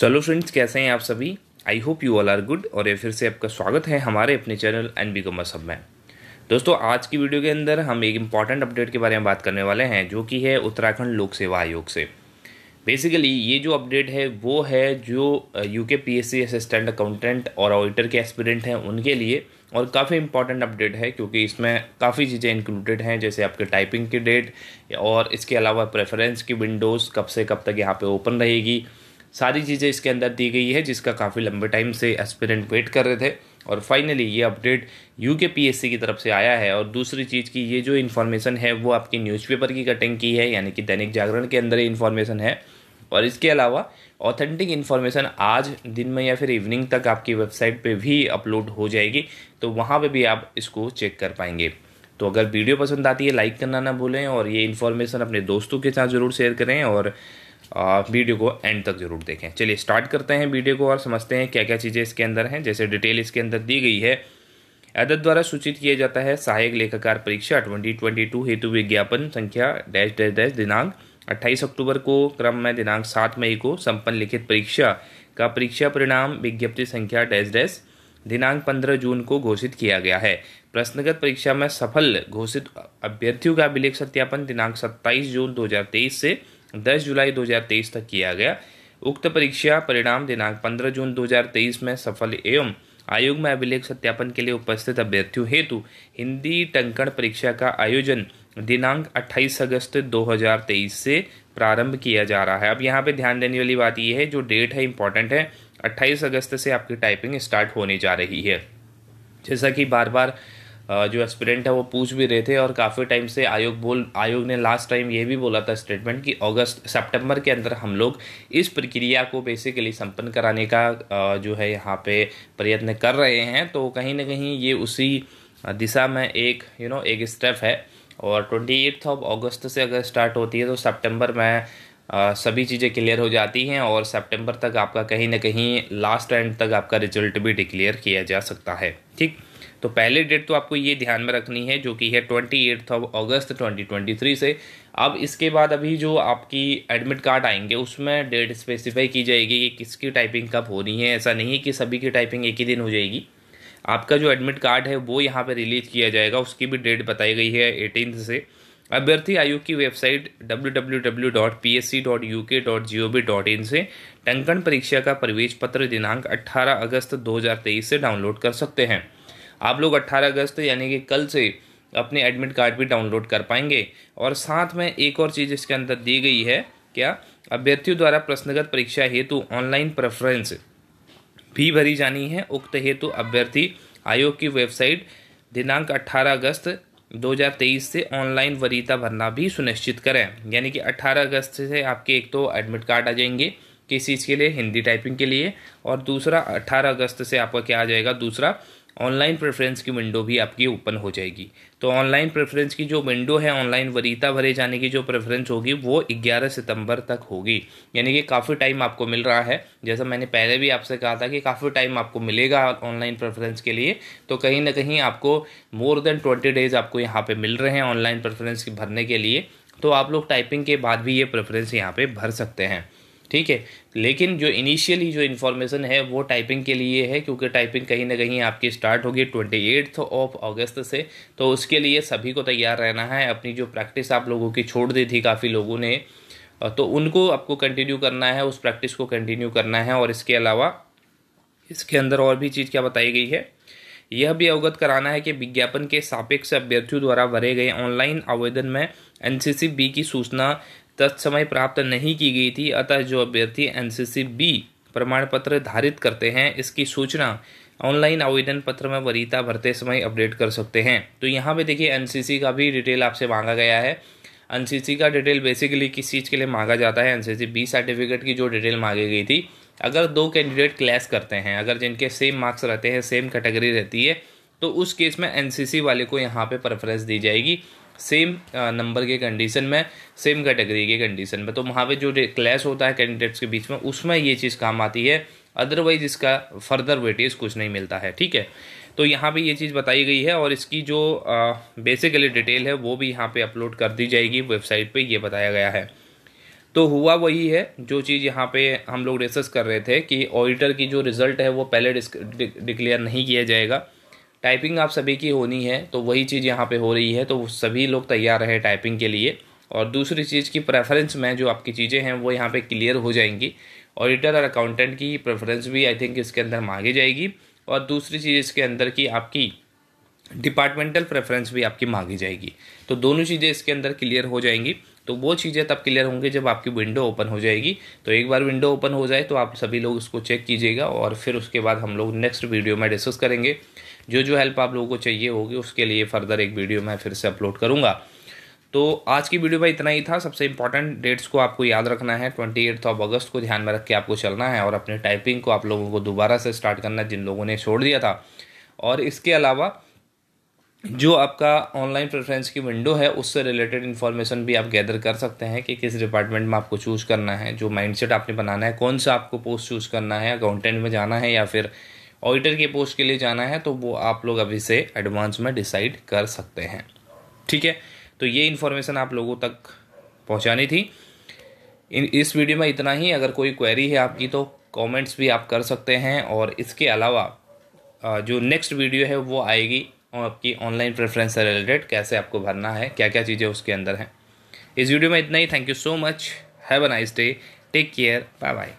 चलो फ्रेंड्स कैसे हैं आप सभी I hope you all are good और ये फिर से आपका स्वागत है हमारे अपने channel N B commerce hub में दोस्तों आज की वीडियो के अंदर हम एक इम्पॉर्टेंट अपडेट के बारे में बात करने वाले हैं जो कि है उत्तराखंड लोक सेवा आयोग से बेसिकली ये जो अपडेट है वो है जो U K P S C assistant accountant और ऑडिटर के एक्सपीडेंट हैं उनके लिए और काफ़ी इंपॉर्टेंट अपडेट है क्योंकि इसमें काफ़ी चीज़ें इंक्लूडेड हैं जैसे आपके टाइपिंग की डेट और इसके अलावा प्रेफरेंस की विंडोज़ कब से कब तक यहाँ पे ओपन रहेगी सारी चीज़ें इसके अंदर दी गई है जिसका काफ़ी लंबे टाइम से एस्पिरेंट वेट कर रहे थे और फाइनली ये update U K P S C की तरफ से आया है और दूसरी चीज़ की ये जो इन्फॉर्मेशन है वो आपकी न्यूज़पेपर की कटिंग की है यानी कि दैनिक जागरण के अंदर ये इन्फॉर्मेशन है और इसके अलावा ऑथेंटिक इन्फॉर्मेशन आज दिन में या फिर इवनिंग तक आपकी वेबसाइट पे भी अपलोड हो जाएगी तो वहाँ पे भी आप इसको चेक कर पाएंगे तो अगर वीडियो पसंद आती है लाइक करना ना भूलें और ये इन्फॉर्मेशन अपने दोस्तों के साथ ज़रूर शेयर करें और वीडियो को एंड तक जरूर देखें चलिए स्टार्ट करते हैं वीडियो को और समझते हैं क्या क्या चीज़ें इसके अंदर हैं जैसे डिटेल इसके अंदर दी गई है अदद द्वारा सूचित किया जाता है सहायक लेखाकार परीक्षा ट्वेंटी ट्वेंटी टू हेतु विज्ञापन संख्या डैश डैश डैश दिनांक 28 अक्टूबर को क्रम में दिनांक 7 मई को संपन्न लिखित परीक्षा का परीक्षा परिणाम विज्ञप्ति संख्या डैश डैश दिनांक 15 जून को घोषित किया गया है प्रश्नगत परीक्षा में सफल घोषित अभ्यर्थियों का अभिलेख सत्यापन दिनांक सत्ताईस जून दो से 10 जुलाई 2023 तक किया गया उक्त परीक्षा परिणाम दिनांक 15 जून 2023 में सफल एवं आयोग में अभिलेख सत्यापन के लिए उपस्थित अभ्यर्थियों हेतु हिंदी टंकण परीक्षा का आयोजन दिनांक 28 अगस्त 2023 से प्रारंभ किया जा रहा है अब यहाँ पे ध्यान देने वाली बात यह है जो डेट है इंपॉर्टेंट है 28 अगस्त से आपकी टाइपिंग स्टार्ट होने जा रही है जैसा कि बार बार जो एस्पिरेंट है वो पूछ भी रहे थे और काफ़ी टाइम से आयोग बोल आयोग ने लास्ट टाइम ये भी बोला था स्टेटमेंट कि अगस्त सितंबर के अंदर हम लोग इस प्रक्रिया को बेसिकली संपन्न कराने का जो है यहाँ पे प्रयत्न कर रहे हैं तो कहीं ना कहीं ये उसी दिशा में एक यू you नो know, एक स्टेप है और ट्वेंटी एट्थ ऑफ अगस्त से अगर स्टार्ट होती है तो सितंबर में सभी चीज़ें क्लियर हो जाती हैं और सितंबर तक आपका कहीं ना कहीं लास्ट एंड तक आपका रिजल्ट भी डिक्लेयर किया जा सकता है ठीक तो पहले डेट तो आपको ये ध्यान में रखनी है जो कि है twenty eighth of August twenty twenty three से अब इसके बाद अभी जो आपकी एडमिट कार्ड आएंगे उसमें डेट स्पेसिफाई की जाएगी कि किसकी टाइपिंग कब होनी है ऐसा नहीं है कि सभी की टाइपिंग एक ही दिन हो जाएगी आपका जो एडमिट कार्ड है वो यहाँ पर रिलीज किया जाएगा उसकी भी डेट बताई गई है एटीनथ से अभ्यर्थी आयोग की वेबसाइट www.psc.uk.gov.in से टंकन परीक्षा का प्रवेश पत्र दिनांक 18 अगस्त 2023 से डाउनलोड कर सकते हैं आप लोग 18 अगस्त यानी कि कल से अपने एडमिट कार्ड भी डाउनलोड कर पाएंगे और साथ में एक और चीज़ इसके अंदर दी गई है क्या अभ्यर्थियों द्वारा प्रश्नगत परीक्षा हेतु ऑनलाइन प्रेफरेंस भी भरी जानी है उक्त हेतु अभ्यर्थी आयोग की वेबसाइट दिनांक 18 अगस्त 2023 से ऑनलाइन वरीता भरना भी सुनिश्चित करें यानी कि 18 अगस्त से आपके एक तो एडमिट कार्ड आ जाएंगे किस चीज़ के लिए हिंदी टाइपिंग के लिए और दूसरा 18 अगस्त से आपका क्या आ जाएगा दूसरा ऑनलाइन प्रेफरेंस की विंडो भी आपकी ओपन हो जाएगी तो ऑनलाइन प्रेफरेंस की जो विंडो है ऑनलाइन वरीता भरे जाने की जो प्रेफरेंस होगी वो 11 सितंबर तक होगी यानी कि काफ़ी टाइम आपको मिल रहा है जैसा मैंने पहले भी आपसे कहा था कि काफ़ी टाइम आपको मिलेगा ऑनलाइन प्रेफरेंस के लिए तो कहीं ना कहीं आपको मोर देन ट्वेंटी डेज आपको यहाँ पर मिल रहे हैं ऑनलाइन प्रेफरेंस भरने के लिए तो आप लोग टाइपिंग के बाद भी ये प्रेफरेंस यहाँ पर भर सकते हैं ठीक है लेकिन जो इनिशियली जो इन्फॉर्मेशन है वो टाइपिंग के लिए है क्योंकि टाइपिंग कहीं ना कहीं आपकी स्टार्ट होगी ट्वेंटी एट्थ ऑफ अगस्त से तो उसके लिए सभी को तैयार रहना है अपनी जो प्रैक्टिस आप लोगों की छोड़ दी थी काफ़ी लोगों ने तो उनको आपको कंटिन्यू करना है उस प्रैक्टिस को कंटिन्यू करना है और इसके अलावा इसके अंदर और भी चीज़ क्या बताई गई है यह भी अवगत कराना है कि विज्ञापन के सापेक्ष अभ्यर्थियों द्वारा भरे गए ऑनलाइन आवेदन में एनसीसी बी की सूचना तत्समय प्राप्त नहीं की गई थी अतः जो अभ्यर्थी एनसीसी बी प्रमाण पत्र धारित करते हैं इसकी सूचना ऑनलाइन आवेदन पत्र में वरीता भरते समय अपडेट कर सकते हैं तो यहाँ पे देखिए एनसीसी का भी डिटेल आपसे मांगा गया है एनसीसी का डिटेल बेसिकली किस चीज़ के लिए मांगा जाता है एनसीसी बी सर्टिफिकेट की जो डिटेल मांगी गई थी अगर दो कैंडिडेट क्लैस करते हैं अगर जिनके सेम मार्क्स रहते हैं सेम कैटेगरी रहती है तो उस केस में एनसीसी वाले को यहाँ पे प्रेफरेंस दी जाएगी सेम नंबर uh, के कंडीशन में सेम कैटेगरी के कंडीशन में तो वहाँ पे जो क्लैश होता है कैंडिडेट्स के बीच में उसमें ये चीज़ काम आती है अदरवाइज इसका फर्दर वेटेज कुछ नहीं मिलता है ठीक है तो यहाँ पे ये चीज़ बताई गई है और इसकी जो बेसिकली uh, डिटेल है वो भी यहाँ पे अपलोड कर दी जाएगी वेबसाइट पे ये बताया गया है तो हुआ वही है जो चीज़ यहाँ पे हम लोग डिस्कस कर रहे थे कि ऑडिटर की जो रिज़ल्ट है वो पहले डिक्लेयर नहीं किया जाएगा टाइपिंग आप सभी की होनी है तो वही चीज़ यहाँ पे हो रही है तो सभी लोग तैयार रहे टाइपिंग के लिए और दूसरी चीज़ की प्रेफरेंस में जो आपकी चीज़ें हैं वो यहाँ पे क्लियर हो जाएंगी ऑडिटर और अकाउंटेंट की प्रेफरेंस भी आई थिंक इसके अंदर मांगी जाएगी और दूसरी चीज़ इसके अंदर की आपकी डिपार्टमेंटल प्रेफरेंस भी आपकी मांगी जाएगी तो दोनों चीज़ें इसके अंदर क्लियर हो जाएंगी तो वो चीज़ें तब क्लियर होंगी जब आपकी विंडो ओपन हो जाएगी तो एक बार विंडो ओपन हो जाए तो आप सभी लोग उसको चेक कीजिएगा और फिर उसके बाद हम लोग नेक्स्ट वीडियो में डिस्कस करेंगे जो जो हेल्प आप लोगों को चाहिए होगी उसके लिए फर्दर एक वीडियो मैं फिर से अपलोड करूँगा तो आज की वीडियो में इतना ही था सबसे इंपॉर्टेंट डेट्स को आपको याद रखना है ट्वेंटी एट्थ ऑफ अगस्त को ध्यान में रख के आपको चलना है और अपने टाइपिंग को आप लोगों को दोबारा से स्टार्ट करना जिन लोगों ने छोड़ दिया था और इसके अलावा जो आपका ऑनलाइन प्रेफरेंस की विंडो है उससे रिलेटेड इन्फॉर्मेशन भी आप गैदर कर सकते हैं कि किस डिपार्टमेंट में आपको चूज़ करना है जो माइंडसेट आपने बनाना है कौन सा आपको पोस्ट चूज़ करना है अकाउंटेंट में जाना है या फिर ऑडिटर के पोस्ट के लिए जाना है तो वो आप लोग अभी से एडवांस में डिसाइड कर सकते हैं ठीक है तो ये इन्फॉर्मेशन आप लोगों तक पहुँचानी थी इन इस वीडियो में इतना ही अगर कोई क्वेरी है आपकी तो कॉमेंट्स भी आप कर सकते हैं और इसके अलावा जो नेक्स्ट वीडियो है वो आएगी आपकी ऑनलाइन प्रेफरेंस से रिलेटेड कैसे आपको भरना है क्या क्या चीज़ें उसके अंदर हैं इस वीडियो में इतना ही thank you so much have a nice day take care bye bye